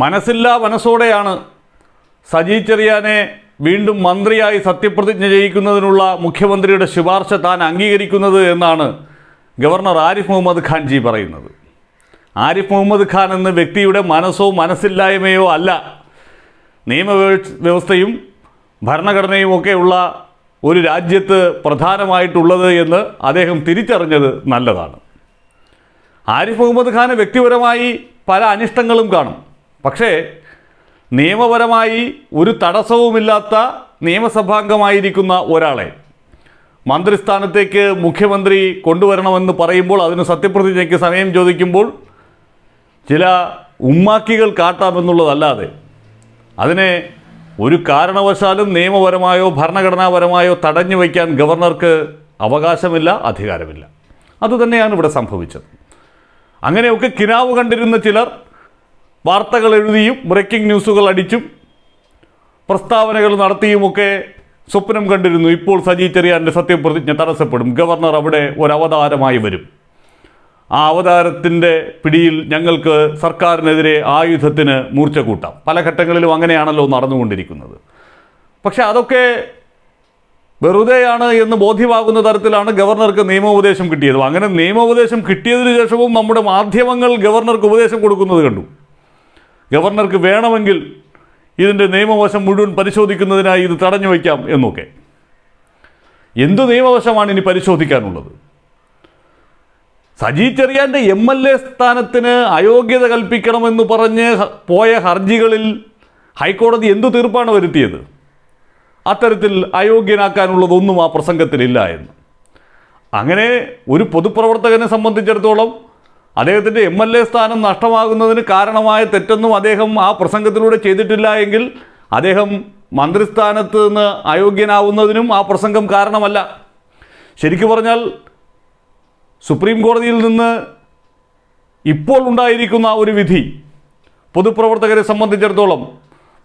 മനസ്സില്ലാ മനസ്സോടെയാണ് സജി ചെറിയാനെ വീണ്ടും മന്ത്രിയായി സത്യപ്രതിജ്ഞ ചെയ്യിക്കുന്നതിനുള്ള മുഖ്യമന്ത്രിയുടെ ശുപാർശ താൻ അംഗീകരിക്കുന്നത് എന്നാണ് ഗവർണർ ആരിഫ് മുഹമ്മദ് ഖാൻജി പറയുന്നത് ആരിഫ് മുഹമ്മദ് ഖാൻ എന്ന വ്യക്തിയുടെ മനസ്സോ മനസ്സില്ലായ്മയോ അല്ല നിയമവ്യവസ്ഥയും ഭരണഘടനയും ഒക്കെയുള്ള ഒരു രാജ്യത്ത് പ്രധാനമായിട്ടുള്ളത് എന്ന് അദ്ദേഹം തിരിച്ചറിഞ്ഞത് നല്ലതാണ് ആരിഫ് മുഹമ്മദ് ഖാന് വ്യക്തിപരമായി പല അനിഷ്ടങ്ങളും കാണും പക്ഷേ നിയമപരമായി ഒരു തടസ്സവുമില്ലാത്ത നിയമസഭാംഗമായിരിക്കുന്ന ഒരാളെ മന്ത്രിസ്ഥാനത്തേക്ക് മുഖ്യമന്ത്രി കൊണ്ടുവരണമെന്ന് പറയുമ്പോൾ അതിന് സത്യപ്രതിജ്ഞയ്ക്ക് സമയം ചോദിക്കുമ്പോൾ ചില ഉമ്മാക്കികൾ കാട്ടാമെന്നുള്ളതല്ലാതെ അതിനെ ഒരു കാരണവശാലും നിയമപരമായോ ഭരണഘടനാപരമായോ തടഞ്ഞു വയ്ക്കാൻ ഗവർണർക്ക് അവകാശമില്ല അധികാരമില്ല അതുതന്നെയാണ് ഇവിടെ സംഭവിച്ചത് അങ്ങനെയൊക്കെ കിനാവ് കണ്ടിരുന്ന ചിലർ വാർത്തകൾ എഴുതിയും ബ്രേക്കിംഗ് ന്യൂസുകൾ അടിച്ചും പ്രസ്താവനകൾ നടത്തിയുമൊക്കെ സ്വപ്നം കണ്ടിരുന്നു ഇപ്പോൾ സജി ചെറിയാൻ്റെ സത്യപ്രതിജ്ഞ തടസ്സപ്പെടും ഗവർണർ അവിടെ ഒരു അവതാരമായി വരും ആ അവതാരത്തിൻ്റെ പിടിയിൽ ഞങ്ങൾക്ക് സർക്കാരിനെതിരെ ആയുധത്തിന് മൂർച്ച കൂട്ടാം പല ഘട്ടങ്ങളിലും അങ്ങനെയാണല്ലോ നടന്നുകൊണ്ടിരിക്കുന്നത് പക്ഷേ അതൊക്കെ വെറുതെയാണ് എന്ന് ബോധ്യമാകുന്ന തരത്തിലാണ് ഗവർണർക്ക് നിയമോപദേശം കിട്ടിയത് അങ്ങനെ നിയമോപദേശം കിട്ടിയതിനു ശേഷവും നമ്മുടെ മാധ്യമങ്ങൾ ഗവർണർക്ക് ഉപദേശം കൊടുക്കുന്നത് കണ്ടു ഗവർണർക്ക് വേണമെങ്കിൽ ഇതിൻ്റെ നിയമവശം മുഴുവൻ പരിശോധിക്കുന്നതിനായി ഇത് തടഞ്ഞു വയ്ക്കാം എന്നൊക്കെ എന്ത് നിയമവശമാണ് ഇനി പരിശോധിക്കാനുള്ളത് സജി ചെറിയാൻ്റെ എം എൽ എ സ്ഥാനത്തിന് അയോഗ്യത കൽപ്പിക്കണമെന്ന് പറഞ്ഞ് പോയ ഹർജികളിൽ ഹൈക്കോടതി എന്തു തീർപ്പാണ് വരുത്തിയത് അത്തരത്തിൽ അയോഗ്യനാക്കാനുള്ളതൊന്നും ആ പ്രസംഗത്തിലില്ല എന്ന് അങ്ങനെ ഒരു പൊതുപ്രവർത്തകനെ സംബന്ധിച്ചിടത്തോളം അദ്ദേഹത്തിൻ്റെ എം എൽ എ സ്ഥാനം നഷ്ടമാകുന്നതിന് കാരണമായ തെറ്റൊന്നും അദ്ദേഹം ആ പ്രസംഗത്തിലൂടെ ചെയ്തിട്ടില്ല എങ്കിൽ അദ്ദേഹം മന്ത്രിസ്ഥാനത്ത് നിന്ന് അയോഗ്യനാവുന്നതിനും ആ പ്രസംഗം കാരണമല്ല ശരിക്കു പറഞ്ഞാൽ സുപ്രീം കോടതിയിൽ നിന്ന് ഇപ്പോൾ ഉണ്ടായിരിക്കുന്ന ഒരു വിധി പൊതുപ്രവർത്തകരെ സംബന്ധിച്ചിടത്തോളം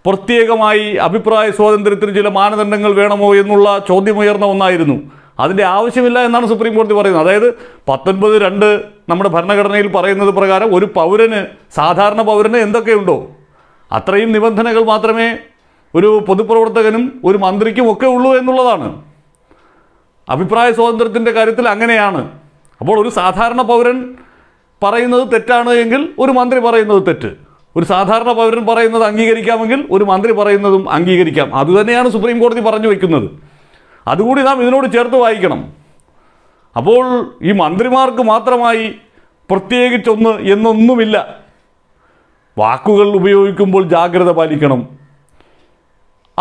പ്രത്യേകമായി അഭിപ്രായ സ്വാതന്ത്ര്യത്തിന് ചില മാനദണ്ഡങ്ങൾ വേണമോ എന്നുള്ള ചോദ്യമുയർന്ന ഒന്നായിരുന്നു അതിൻ്റെ ആവശ്യമില്ല എന്നാണ് സുപ്രീം കോടതി പറയുന്നത് അതായത് പത്തൊൻപത് രണ്ട് നമ്മുടെ ഭരണഘടനയിൽ പറയുന്നത് പ്രകാരം ഒരു പൗരന് സാധാരണ പൗരന് എന്തൊക്കെയുണ്ടോ അത്രയും നിബന്ധനകൾ മാത്രമേ ഒരു പൊതുപ്രവർത്തകനും ഒരു മന്ത്രിക്കും ഒക്കെ ഉള്ളൂ എന്നുള്ളതാണ് അഭിപ്രായ സ്വാതന്ത്ര്യത്തിൻ്റെ കാര്യത്തിൽ അങ്ങനെയാണ് അപ്പോൾ ഒരു സാധാരണ പൗരൻ പറയുന്നത് തെറ്റാണ് എങ്കിൽ ഒരു മന്ത്രി പറയുന്നത് തെറ്റ് ഒരു സാധാരണ പൗരൻ പറയുന്നത് അംഗീകരിക്കാമെങ്കിൽ ഒരു മന്ത്രി പറയുന്നതും അംഗീകരിക്കാം അതുതന്നെയാണ് സുപ്രീം കോടതി പറഞ്ഞു വയ്ക്കുന്നത് അതുകൂടി നാം ഇതിനോട് ചേർത്ത് വായിക്കണം അപ്പോൾ ഈ മന്ത്രിമാർക്ക് മാത്രമായി പ്രത്യേകിച്ചൊന്ന് എന്നൊന്നുമില്ല വാക്കുകൾ ഉപയോഗിക്കുമ്പോൾ ജാഗ്രത പാലിക്കണം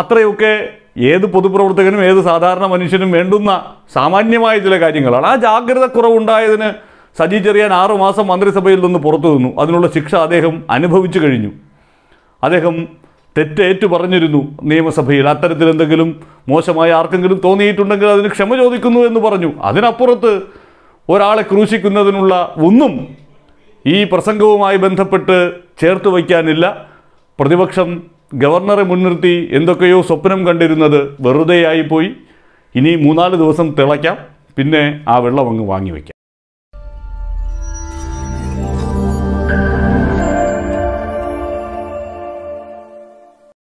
അത്രയൊക്കെ ഏത് പൊതുപ്രവർത്തകനും ഏത് സാധാരണ മനുഷ്യനും വേണ്ടുന്ന സാമാന്യമായ ചില കാര്യങ്ങളാണ് ആ ജാഗ്രത കുറവുണ്ടായതിന് സജി ചെറിയാൻ ആറുമാസം മന്ത്രിസഭയിൽ നിന്ന് പുറത്തു നിന്നു അതിനുള്ള ശിക്ഷ അദ്ദേഹം അനുഭവിച്ചു കഴിഞ്ഞു അദ്ദേഹം തെറ്റേറ്റു പറഞ്ഞിരുന്നു നിയമസഭയിൽ അത്തരത്തിലെന്തെങ്കിലും മോശമായി ആർക്കെങ്കിലും തോന്നിയിട്ടുണ്ടെങ്കിൽ അതിന് ക്ഷമ ചോദിക്കുന്നു എന്ന് പറഞ്ഞു അതിനപ്പുറത്ത് ഒരാളെ ക്രൂശിക്കുന്നതിനുള്ള ഒന്നും ഈ പ്രസംഗവുമായി ബന്ധപ്പെട്ട് ചേർത്ത് വയ്ക്കാനില്ല പ്രതിപക്ഷം ഗവർണറെ മുൻനിർത്തി എന്തൊക്കെയോ സ്വപ്നം കണ്ടിരുന്നത് വെറുതെയായിപ്പോയി ഇനി മൂന്നാല് ദിവസം തിളയ്ക്കാം പിന്നെ ആ വെള്ളം അങ്ങ് വാങ്ങി വയ്ക്കാം